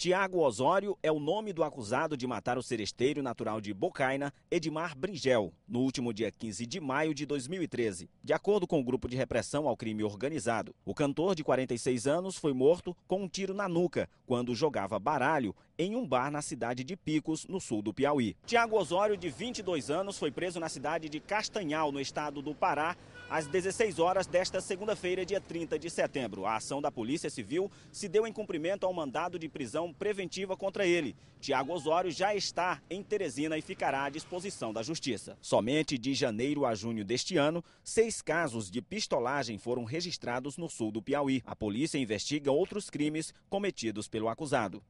Tiago Osório é o nome do acusado de matar o seresteiro natural de Bocaina, Edmar Bringel, no último dia 15 de maio de 2013. De acordo com o grupo de repressão ao crime organizado, o cantor de 46 anos foi morto com um tiro na nuca quando jogava baralho em um bar na cidade de Picos, no sul do Piauí. Tiago Osório, de 22 anos, foi preso na cidade de Castanhal, no estado do Pará, às 16 horas desta segunda-feira, dia 30 de setembro. A ação da Polícia Civil se deu em cumprimento ao mandado de prisão ação preventiva contra ele. Tiago Osório já está em Teresina e ficará à disposição da Justiça. Somente de janeiro a junho deste ano, seis casos de pistolagem foram registrados no sul do Piauí. A polícia investiga outros crimes cometidos pelo acusado.